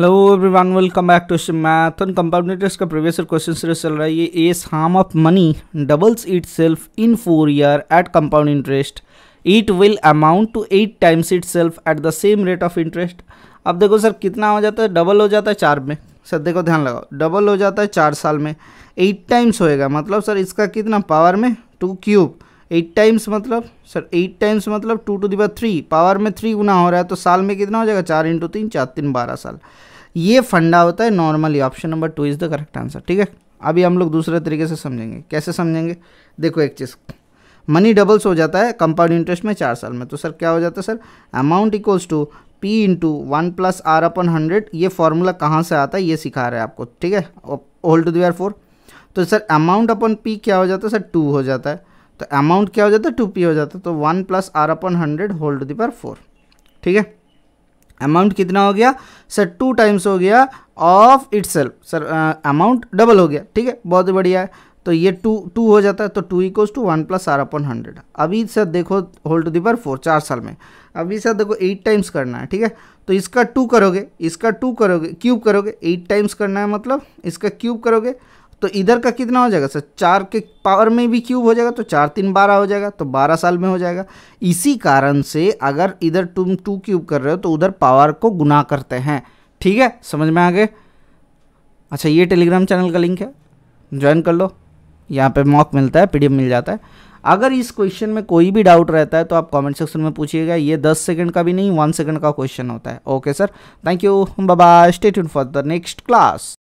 hello everyone welcome back to math and compounders का previous question series चल रहा है ये ए psalm of money doubles it self in four year eight compound interest it will amount to eight times it self at the same rate of interest अब देखो sir कितना हो जाता है डबल हो जाता है चार में सर देखो ध्यान लगाओ डबल हो जाता है चार साल में एट टाइम्स होएगा मतलब सर इसका कितना पावर में टू क्यूब एट टाइम्स मतलब सर एट टाइम्स मतलब two to the power three power में थ्री गुना हो रहा है तो साल में कितना हो जाएगा चार इंटू तीन चार तीन बारह साल ये फंडा होता है normally option number two is the correct answer ठीक है अभी हम लोग दूसरे तरीके से समझेंगे कैसे समझेंगे देखो एक चीज़ मनी डबल्स हो जाता है कंपाउंड इंटरेस्ट में चार साल में तो सर क्या हो जाता है sir amount equals to P into one plus R upon hundred ये फॉर्मूला कहाँ से आता है ये सिखा रहा है आपको ठीक है होल्ड टू दर फोर तो सर अमाउंट अपन पी क्या हो जाता है सर टू हो जाता है तो अमाउंट क्या हो जाता है टू पी हो जाता है तो one plus R upon hundred whole the power four ठीक है अमाउंट कितना हो गया सर टू टाइम्स हो गया of it sir amount double हो गया ठीक है बहुत बढ़िया है तो ये टू टू हो जाता है तो two equals to one plus R upon hundred अभी सर देखो होल्ड टू दर फोर चार साल में अभी सर देखो एट टाइम्स करना है ठीक है तो इसका टू करोगे इसका टू करोगे क्यूब करोगे एट टाइम्स करना है मतलब इसका क्यूब करोगे तो इधर का कितना हो जाएगा सर चार के पावर में भी क्यूब हो जाएगा तो चार तीन बारह हो जाएगा तो बारह साल में हो जाएगा इसी कारण से अगर इधर तुम टू क्यूब कर रहे हो तो उधर पावर को गुना करते हैं ठीक है समझ में आ गए अच्छा ये टेलीग्राम चैनल का लिंक है ज्वाइन कर लो यहाँ पे मॉक मिलता है पीडीएफ मिल जाता है अगर इस क्वेश्चन में कोई भी डाउट रहता है तो आप कमेंट सेक्शन में पूछिएगा ये दस सेकंड का भी नहीं वन सेकंड का क्वेश्चन होता है okay sir thank you bye bye state for the next class